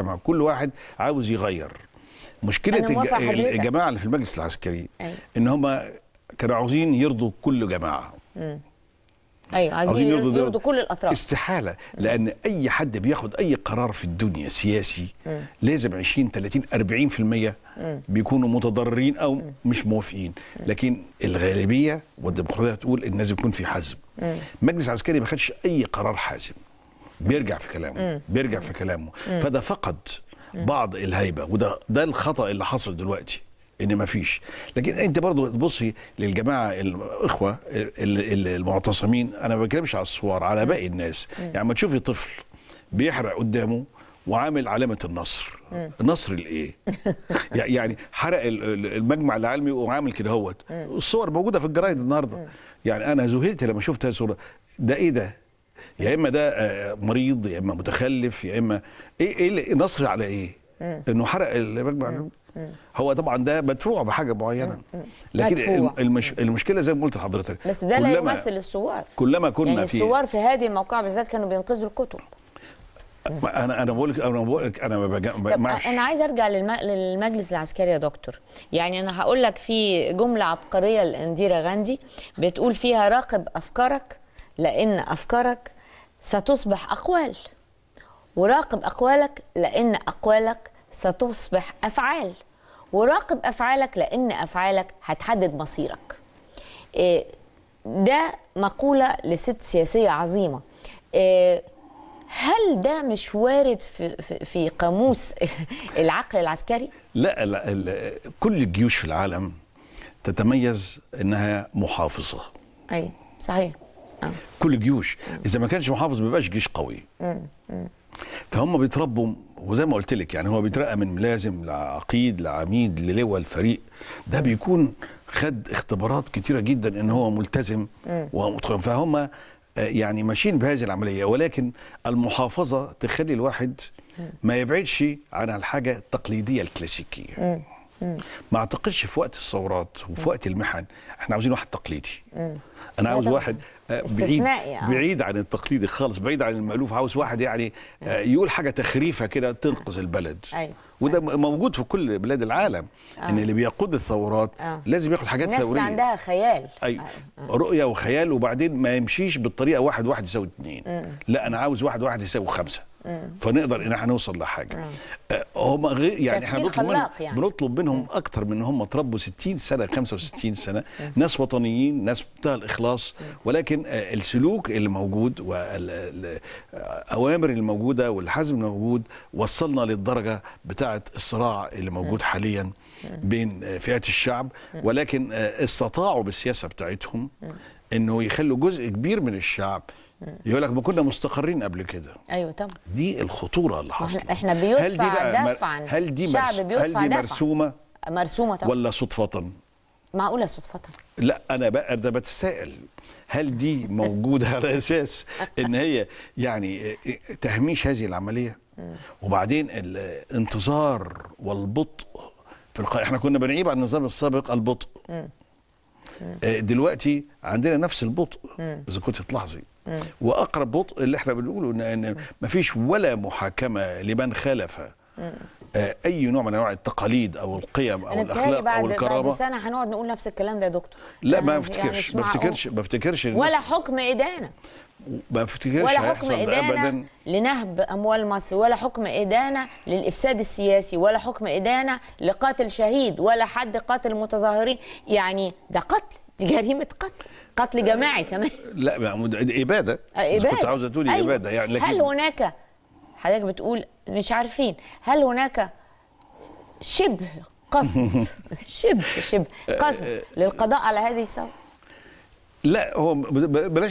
المجتمع كل واحد عاوز يغير مشكله الجماعه اللي في المجلس العسكري أي. أيوة. ان هم كانوا عاوزين يرضوا كل جماعه م. ايوه عايزين يرضوا, يرضوا كل الاطراف استحاله لان اي حد بياخد اي قرار في الدنيا سياسي م. لازم 20 30 40% م. بيكونوا متضررين او م. مش موافقين لكن الغالبيه والديمقراطيه تقول ان لازم يكون في حزم مجلس عسكري ما خدش اي قرار حازم بيرجع في كلامه بيرجع في كلامه فده فقد بعض الهيبه وده ده الخطا اللي حصل دلوقتي ان ما فيش لكن انت برضو تبصي للجماعه الاخوه المعتصمين انا ما بتكلمش على الصور على باقي الناس يعني ما تشوفي طفل بيحرق قدامه وعامل علامة النصر نصر الإيه؟ يعني حرق المجمع العلمي وعامل كده هوت الصور موجودة في الجرايد النهاردة يعني أنا ذهلت لما شفت هذه الصورة ده إيه ده؟ يا اما ده آه، مريض يا اما متخلف يا اما ايه ايه نصر على ايه؟ انه حرق المجمع هو طبعا ده مدفوع بحاجه معينه لكن المش... المشكله زي ما قلت لحضرتك بس ده لا يمثل الثوار كلما كنا يعني في الثوار في هذه الموقعه بالذات كانوا بينقذوا الكتب انا انا بقول لك انا بقول لك انا ما معش انا عايز ارجع للمجلس العسكري يا دكتور يعني انا هقول لك في جمله عبقريه لانديرا غاندي بتقول فيها راقب افكارك لان افكارك ستصبح أقوال وراقب أقوالك لأن أقوالك ستصبح أفعال وراقب أفعالك لأن أفعالك هتحدد مصيرك آه، ده مقولة لست سياسية عظيمة آه، هل ده مش وارد في, في قاموس العقل العسكري؟ لا, لا, لا كل الجيوش في العالم تتميز انها محافظه. اي صحيح. آه. كل جيوش آه. اذا ما كانش محافظ ما بيبقاش جيش قوي آه. فهم بيتربوا وزي ما قلت لك يعني هو بيترقى من ملازم لعقيد لعميد للواء الفريق ده بيكون خد اختبارات كتيره جدا ان هو ملتزم ومتقن فهم يعني ماشيين بهذه العمليه ولكن المحافظه تخلي الواحد ما يبعدش عن الحاجه التقليديه الكلاسيكيه ما اعتقدش في وقت الثورات وفي وقت المحن احنا عاوزين واحد تقليدي انا عاوز واحد آه، بعيد آه. بعيد عن التقليدي خالص بعيد عن المألوف عاوز واحد يعني آه، يقول حاجه تخريفه كده تنقذ البلد أيوة. وده أيوة. موجود في كل بلاد العالم ان اللي بيقود الثورات لازم ياخد حاجات ثوريه الناس عندها خيال أيوة. رؤيه وخيال وبعدين ما يمشيش بالطريقه واحد واحد يساوي اثنين لا انا عاوز واحد واحد يساوي خمسه فنقدر ان احنا نوصل لحاجه آه، هم غير يعني احنا بنطلب منهم يعني. بنطلب منهم اكتر من هم اتربوا 60 سنه 65 سنه ناس وطنيين ناس منتهى الاخلاص ولكن آه، السلوك اللي موجود والاوامر الموجوده والحزم الموجود وصلنا للدرجه بتاعه الصراع اللي موجود حاليا بين آه، فئات الشعب ولكن استطاعوا بالسياسه بتاعتهم انه يخلوا جزء كبير من الشعب يقول لك ما كنا مستقرين قبل كده ايوه طبعا دي الخطوره اللي حصلت احنا بيدفع هل دي بقى دفعا هل دي, مرس هل دي مرسومه مرسومه طبعا ولا صدفه معقوله صدفه لا انا بقى ده بتسائل هل دي موجوده على اساس ان هي يعني تهميش هذه العمليه وبعدين الانتظار والبطء في الق... احنا كنا بنعيب على النظام السابق البطء آه، دلوقتي عندنا نفس البطء اذا كنت تلاحظي واقرب بطء اللي احنا بنقوله ان ما فيش ولا محاكمه لمن خالف آه، اي نوع من انواع التقاليد او القيم او الاخلاق او الكرامه بعد سنه هنقعد نقول نفس الكلام ده يا دكتور لا ما افتكرش يعني, يعني ما افتكرش ما افتكرش ولا حكم ادانه ما افتكرش ولا حكم إدانة أبدا لنهب أموال مصر ولا حكم إدانة للإفساد السياسي ولا حكم إدانة لقاتل شهيد ولا حد قاتل متظاهرين يعني ده قتل دي جريمة قتل قتل جماعي كمان لا إبادة آه، إبادة كنت عاوزة تقولي أيوة. إبادة يعني هل هناك حضرتك بتقول مش عارفين هل هناك شبه قصد شبه شبه قصد آه، آه، للقضاء على هذه الثوره لا هو بلاش